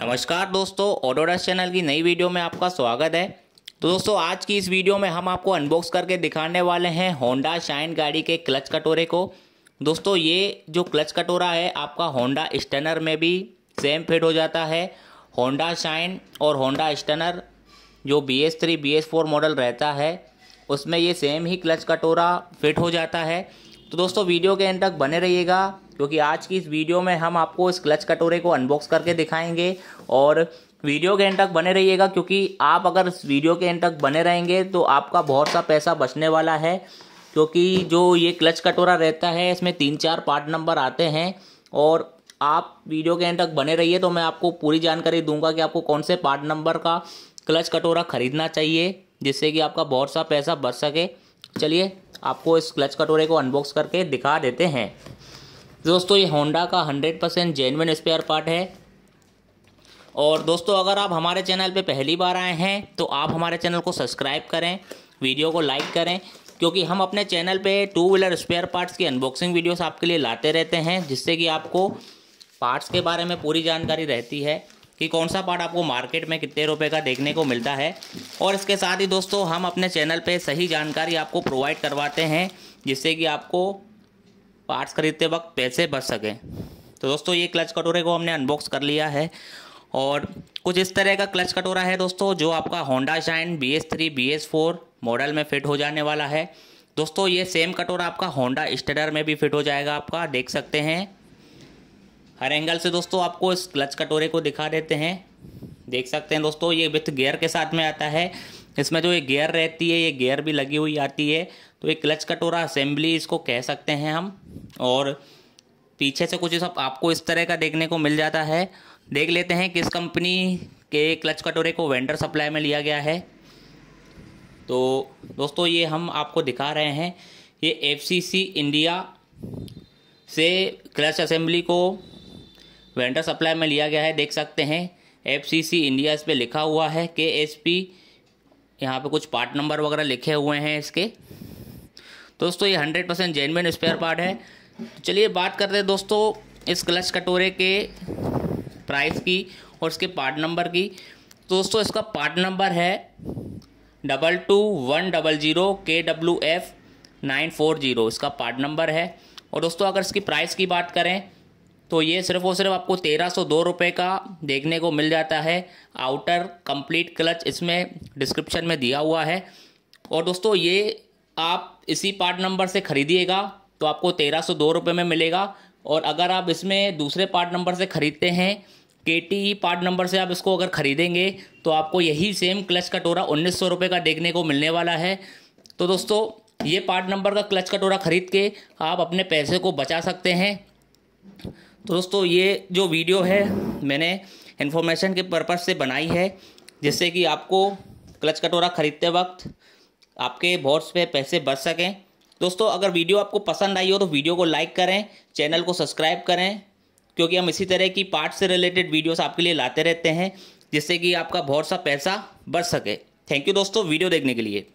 नमस्कार दोस्तों ऑडोडस चैनल की नई वीडियो में आपका स्वागत है तो दोस्तों आज की इस वीडियो में हम आपको अनबॉक्स करके दिखाने वाले हैं होंडा शाइन गाड़ी के क्लच कटोरे को दोस्तों ये जो क्लच कटोरा है आपका होंडा स्टनर में भी सेम फिट हो जाता है होंडा शाइन और होंडा स्टनर जो B S three B S four model रहता है उसमें ये सेम ही क्लच कटोरा फिट हो जाता है तो दोस्तों वीडियो के एंड तक बने रहिएगा क्योंकि आज की इस वीडियो में हम आपको इस क्लच कटोरे को अनबॉक्स करके दिखाएंगे और वीडियो के एंड तक बने रहिएगा क्योंकि आप अगर इस वीडियो के एंड तक बने रहेंगे तो आपका बहुत सा पैसा बचने वाला है क्योंकि जो ये क्लच कटोरा रहता है इसमें तीन चार पार्ट नंबर आते हैं और आप वीडियो के एंड तक बने रहिए तो मैं आपको पूरी जानकारी दूंगा कि आपको कौन से पार्ट नंबर का क्लच कटोरा ख़रीदना चाहिए जिससे कि आपका बहुत सा पैसा बच सके चलिए आपको इस क्लच कटोरे को अनबॉक्स करके दिखा देते हैं दोस्तों ये होंडा का hundred percent genuine spare part है और दोस्तों अगर आप हमारे चैनल पे पहली बार आए हैं तो आप हमारे चैनल को सब्सक्राइब करें वीडियो को लाइक करें क्योंकि हम अपने चैनल पे टू व्हीलर स्पेयर पार्ट्स की अनबॉक्सिंग वीडियोस आपके लिए लाते रहते हैं जिससे कि आपको पार्ट्स के बारे में पूरी जानकारी रहती है कि कौन सा पार्ट आपको मार्केट में कितने रुपए का देखने को मिलता है और इसके साथ ही दोस्तों हम अपने चैनल पे सही जानकारी आपको प्रोवाइड करवाते हैं जिससे कि आपको पार्ट्स खरीदते वक्त पैसे बच सकें तो दोस्तों ये क्लच कटोरे को हमने अनबॉक्स कर लिया है और कुछ इस तरह का क्लच कटोरा है दोस्तों जो आपका Honda Shine B S three B S four model में फिट हो जाने वाला है दोस्तों ये सेम कटोरा आपका होंडा स्टेडर में भी फिट हो जाएगा आपका देख सकते हैं हर एंगल से दोस्तों आपको इस क्लच कटोरे को दिखा देते हैं देख सकते हैं दोस्तों ये विथ गियर के साथ में आता है इसमें जो ये गियर रहती है ये गियर भी लगी हुई आती है तो ये क्लच कटोरा असेंबली इसको कह सकते हैं हम और पीछे से कुछ सब आपको इस तरह का देखने को मिल जाता है देख लेते हैं किस कंपनी के क्लच कटोरे को वेंडर सप्लाई में लिया गया है तो दोस्तों ये हम आपको दिखा रहे हैं ये एफ इंडिया से क्लच असेंबली को वेंडर सप्लाई में लिया गया है देख सकते हैं एफ सी सी इंडिया इस पर लिखा हुआ है के एस पी यहाँ पर कुछ पार्ट नंबर वगैरह लिखे हुए हैं इसके दोस्तों ये hundred percent genuine spare part है चलिए बात करते हैं दोस्तों इस क्लच कटोरे के प्राइस की और इसके पार्ट नंबर की दोस्तों इसका पार्ट नंबर है double two one double zero K W F nine four zero इसका पार्ट नंबर है और दोस्तों अगर इसकी प्राइस की बात करें तो ये सिर्फ और सिर्फ आपको तेरह सौ दो रुपये का देखने को मिल जाता है आउटर कंप्लीट क्लच इसमें डिस्क्रिप्शन में दिया हुआ है और दोस्तों ये आप इसी पार्ट नंबर से ख़रीदिएगा तो आपको तेरह सौ दो रुपये में मिलेगा और अगर आप इसमें दूसरे पार्ट नंबर से ख़रीदते हैं के टी पार्ट नंबर से आप इसको अगर ख़रीदेंगे तो आपको यही सेम क्लच कटोरा उन्नीस सौ रुपये का देखने को मिलने वाला है तो दोस्तों ये पार्ट नंबर का क्लच कटोरा ख़रीद के आप अपने पैसे को बचा सकते हैं दोस्तों ये जो वीडियो है मैंने इन्फॉर्मेशन के पर्पज़ से बनाई है जिससे कि आपको क्लच कटोरा ख़रीदते वक्त आपके बॉट्स पे पैसे बच सकें दोस्तों अगर वीडियो आपको पसंद आई हो तो वीडियो को लाइक करें चैनल को सब्सक्राइब करें क्योंकि हम इसी तरह की पार्ट से रिलेटेड वीडियोस आपके लिए लाते रहते हैं जिससे कि आपका बहुत सा पैसा बच सके थैंक यू दोस्तों वीडियो देखने के लिए